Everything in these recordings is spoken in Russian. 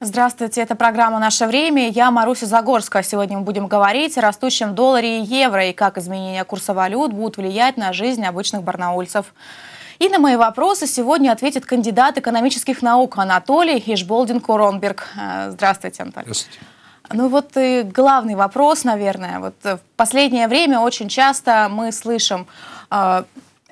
Здравствуйте, это программа «Наше время». Я Маруся Загорская. Сегодня мы будем говорить о растущем долларе и евро и как изменения курса валют будут влиять на жизнь обычных барнаульцев. И на мои вопросы сегодня ответит кандидат экономических наук Анатолий Ишболдин-Куронберг. Э, здравствуйте, Анатолий. Здравствуйте. Ну вот и главный вопрос, наверное. Вот э, в последнее время очень часто мы слышим э,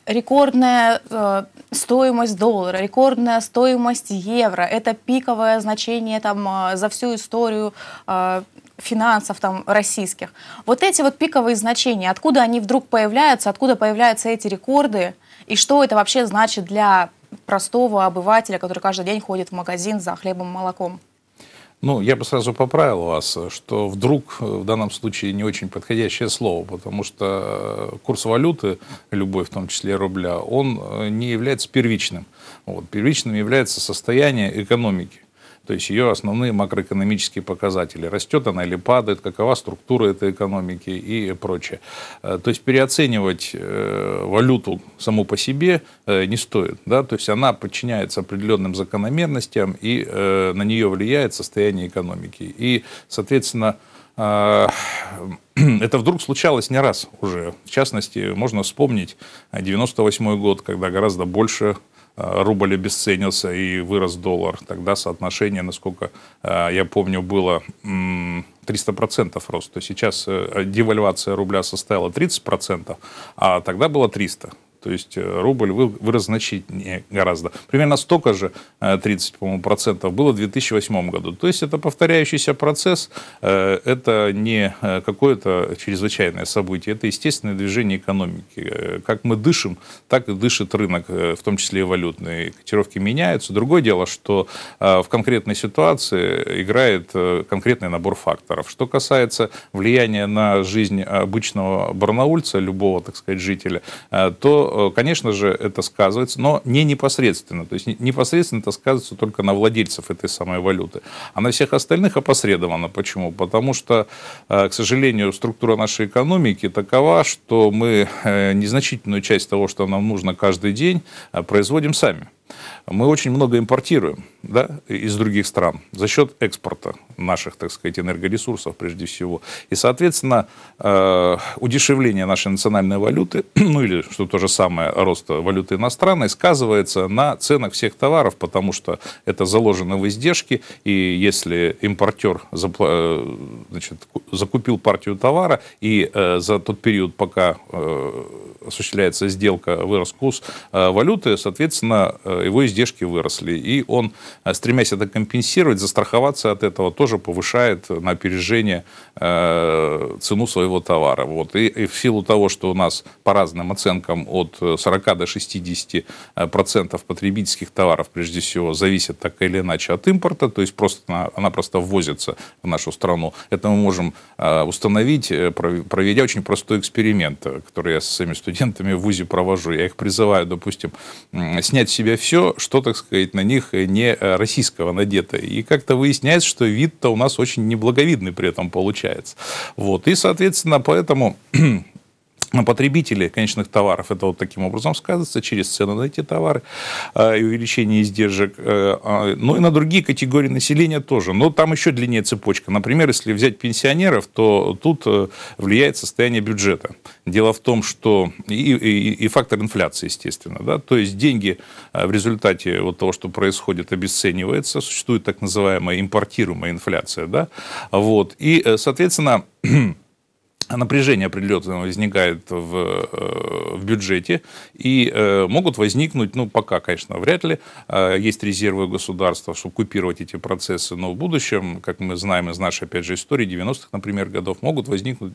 рекордная э, стоимость доллара, рекордная стоимость евро. Это пиковое значение там э, за всю историю э, финансов там российских. Вот эти вот пиковые значения, откуда они вдруг появляются, откуда появляются эти рекорды? и что это вообще значит для простого обывателя, который каждый день ходит в магазин за хлебом и молоком? Ну, я бы сразу поправил вас, что вдруг э, в данном случае не очень подходящее слово, потому что э, курс валюты, любой, в том числе рубля, он э, не является первичным. Вот, первичным является состояние экономики. То есть ее основные макроэкономические показатели. Растет она или падает, какова структура этой экономики и прочее. Э, то есть переоценивать э, валюту саму по себе э, не стоит. Да? То есть она подчиняется определенным закономерностям и на нее влияет состояние экономики. И, соответственно, это вдруг случалось не раз уже. В частности, можно вспомнить 98 год, когда гораздо больше рубль обесценился и вырос доллар. Тогда соотношение, насколько э, я помню, было 300% рост. То есть сейчас э, девальвация рубля составила 30%, а тогда было 300%. То есть э, рубль вырос значительнее гораздо. Примерно столько же, 30, э, по-моему, процентов было в 2008 году. То есть это повторяющийся процесс, э, это не какое-то чрезвычайное событие, это естественное движение экономики. Как мы дышим, так и дышит рынок, в том числе и валютные. Котировки меняются. Другое дело, что в конкретной ситуации играет конкретный набор факторов. Что касается влияния на жизнь обычного барнаульца, любого, так сказать, жителя, то Э, конечно же, это сказывается, но не непосредственно. То есть непосредственно это сказывается только на владельцев этой самой валюты. А на всех остальных опосредованно. Почему? Потому что, э, к сожалению, структура нашей экономики такова, что мы э, незначительную часть того, что нам нужно каждый день, производим сами. Мы очень много импортируем да, из других стран за счет экспорта наших, так сказать, энергоресурсов прежде всего. И, соответственно, э, удешевление нашей национальной валюты, ну или, что то же самое, рост валюты иностранной, сказывается на ценах всех товаров, потому что это заложено в издержки, и если импортер э, значит, закупил партию товара, и э, за тот период, пока осуществляется сделка, вырос курс валюты, соответственно, Э, его издержки выросли. И он, э, стремясь это компенсировать, застраховаться от этого тоже повышает на опережение э, цену своего товара. Вот. И, и в силу того, что у нас по разным оценкам от 40 до 60 процентов потребительских товаров, прежде всего, зависят так или иначе от импорта, то есть просто она, она просто ввозится в нашу страну. Это мы можем установить, проведя очень простой эксперимент, который я со своими студентами в ВУЗе провожу. Я их призываю, допустим, снять с себя все, что, так сказать, на них э, не э, российского надето. И как-то выясняется, что вид-то у нас очень неблаговидный при этом получается. Вот. И, соответственно, поэтому на потребители конечных товаров. Это вот таким образом сказывается через цены на эти товары э, и увеличение издержек. Э, а, ну и на другие категории населения тоже. Но там еще длиннее цепочка. Например, если взять пенсионеров, то тут э, влияет состояние бюджета. Дело в том, что и, и, и фактор инфляции, естественно. Да? То есть деньги в результате вот того, что происходит, обесцениваются Существует так называемая импортируемая инфляция. Да? Вот. И, соответственно, А напряжение определенное возникает в, э, в бюджете, и э, могут возникнуть, ну, пока, конечно, вряд ли, э, есть резервы государства, чтобы купировать эти процессы, но в будущем, как мы знаем из нашей, опять же, истории 90-х, например, годов, могут возникнуть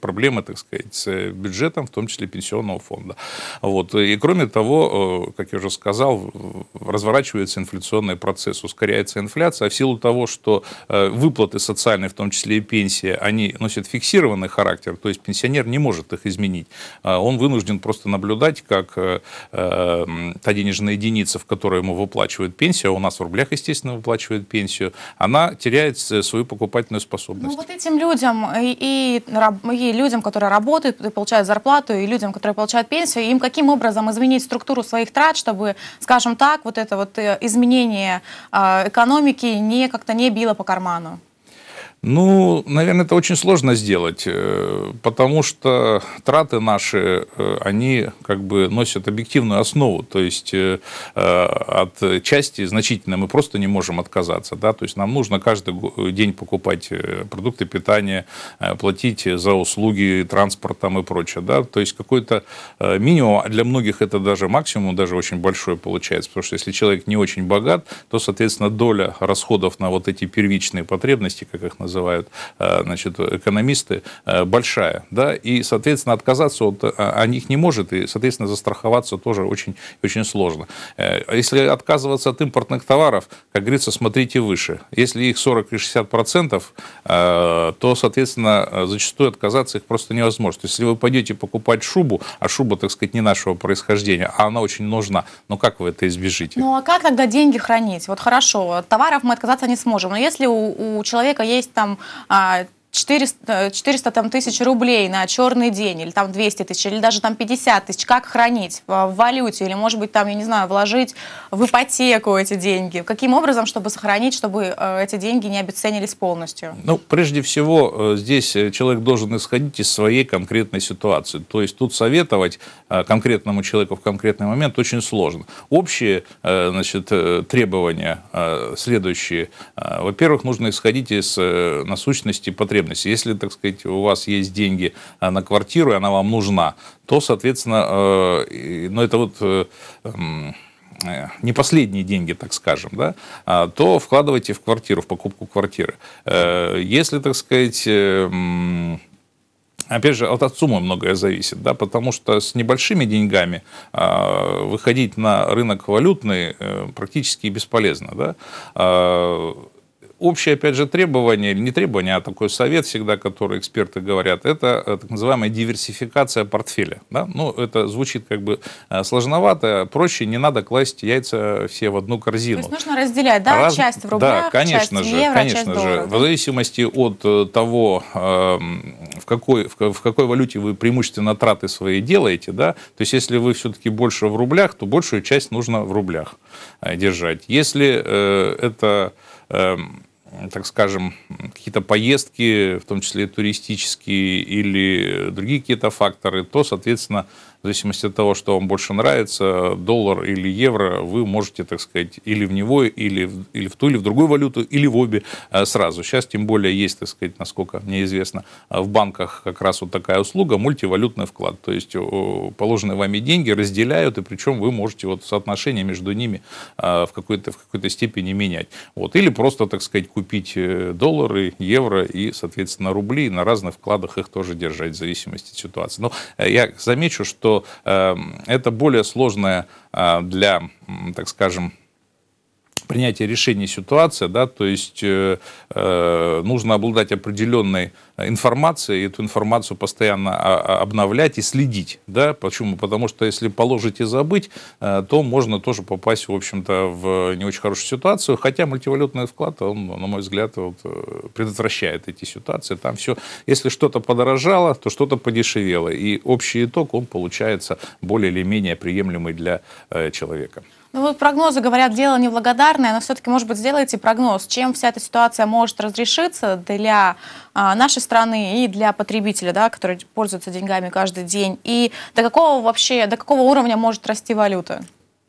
проблемы, так сказать, с бюджетом, в том числе пенсионного фонда. Вот. И, кроме того, как я уже сказал, разворачивается инфляционный процесс, ускоряется инфляция, а в силу того, что выплаты социальные, в том числе и пенсии, они носят фиксированный характер, то есть пенсионер не может их изменить. А он вынужден просто наблюдать, как э, э, та денежная единица, в которой ему выплачивают пенсию, а у нас в рублях, естественно, выплачивают пенсию, она теряет э, свою покупательную способность. Ну вот этим людям и, и, и людям, которые работают и получают зарплату, и людям, которые получают пенсию, им каким образом изменить структуру своих трат, чтобы, скажем так, вот это вот изменение экономики не как-то не било по карману? Ну, наверное, это очень сложно сделать, э, потому что траты наши, э, они как бы носят объективную основу, то есть э, от части значительной мы просто не можем отказаться, да, то есть нам нужно каждый день покупать продукты питания, платить за услуги, транспорт там и прочее, да, то есть какой-то минимум, а для многих это даже максимум, даже очень большой получается, потому что если человек не очень богат, то, соответственно, доля расходов на вот эти первичные потребности, как их называют, называют э, значит, экономисты, э, большая. Да? И, соответственно, отказаться от, э, о них не может, и, соответственно, застраховаться тоже очень, очень сложно. Если отказываться от импортных товаров, как говорится, смотрите выше. Если их 40 и 60 процентов, то, соответственно, зачастую отказаться их просто невозможно. То есть, если вы пойдете покупать шубу, а шуба, так сказать, не нашего происхождения, а она очень нужна, но ну как вы это избежите? Ну, а как тогда деньги хранить? Вот хорошо, от товаров мы отказаться не сможем, но если у, у человека есть там там а, 400, 400 э, там, тысяч рублей на черный день, или там 200 тысяч, или даже там 50 тысяч, как хранить э, в валюте, или, может быть, там, я не знаю, вложить в ипотеку эти деньги? Каким образом, чтобы сохранить, чтобы э, эти деньги не обесценились полностью? Ну, прежде всего, здесь человек должен исходить из своей конкретной ситуации. То есть тут советовать конкретному человеку в конкретный момент очень сложно. Общие значит, требования следующие. Во-первых, нужно исходить из насущности потребностей потребность. Если, так сказать, у вас есть деньги а, на квартиру, и она вам нужна, то, соответственно, ну это вот э, э, не последние деньги, так скажем, да, а, то вкладывайте в квартиру, в покупку квартиры. Если, так сказать, Опять же, вот от суммы многое зависит, да, потому что с небольшими деньгами э, выходить на рынок валютный э, практически бесполезно. Да? Э, общее, опять же, требование, или не требование, а такой совет всегда, который эксперты говорят, это э, так называемая диверсификация портфеля. Да? Ну, это звучит как бы э, сложновато, проще, не надо класть яйца все в одну корзину. То есть нужно разделять, да, Раз... часть в рублях, да, конечно часть в евро, конечно часть же. Долларов. В зависимости от э, того, эм, в какой, в какой валюте вы преимущественно траты свои делаете, да, то есть если вы все-таки больше в рублях, то большую часть нужно в рублях держать. Если это Um, так скажем, какие-то поездки, в том числе туристические или другие какие-то факторы, то, соответственно, в зависимости от того, что вам больше нравится, доллар или евро, вы можете, так сказать, или в него, или в, или в ту, или в другую валюту, или в обе э, сразу. Сейчас, тем более, есть, так сказать, насколько мне известно, в банках как раз вот такая услуга, мультивалютный вклад. То есть положенные вами деньги разделяют, и причем вы можете вот соотношение между ними э, в какой-то в какой то степени менять. Вот. Или просто, так сказать, купить купить э, доллары, евро и, соответственно, рубли, и на разных вкладах их тоже держать в зависимости от ситуации. Но э, я замечу, что эм, это более сложная для, так скажем, принятия решений ситуация, да, то есть э, э нужно обладать определенной э, информацией, и эту информацию постоянно а, а, обновлять и следить, да, почему? Потому что если положить и забыть, э, то можно тоже попасть, в общем-то, в не очень хорошую ситуацию, хотя мультивалютный вклад, он, на мой взгляд, вот, э, предотвращает эти ситуации, там все, если что-то подорожало, то что-то подешевело, и общий итог, он получается более или менее приемлемый для э, человека. Ну вот прогнозы, говорят, дело неблагодарное, но все-таки, может быть, сделайте прогноз, чем вся эта ситуация может разрешиться для а, нашей страны и для потребителя, да, который пользуется деньгами каждый день, и до какого вообще, до какого уровня может расти валюта?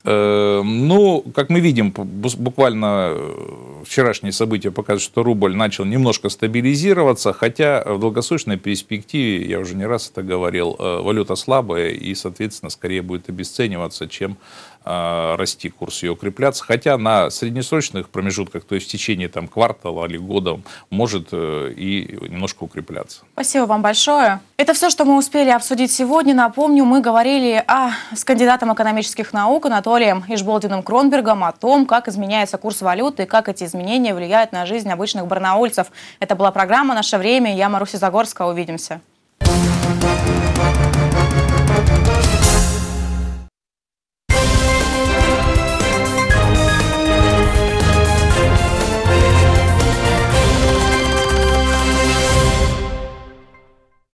Эм, ну, как мы видим, буквально э, вчерашние события показывают, что рубль начал немножко стабилизироваться, хотя в долгосрочной перспективе, я уже не раз это говорил, э, валюта слабая и, соответственно, скорее будет обесцениваться, чем а, расти курс ее укрепляться, хотя на среднесрочных промежутках, то есть в течение там, квартала или года, может э, и немножко укрепляться. Спасибо вам большое. Это все, что мы успели обсудить сегодня. Напомню, мы говорили о, с кандидатом экономических наук Анатолием Ишболдиным Кронбергом о том, как изменяется курс валюты и как эти изменения влияют на жизнь обычных барнаульцев. Это была программа «Наше время». Я Маруся Загорская. Увидимся.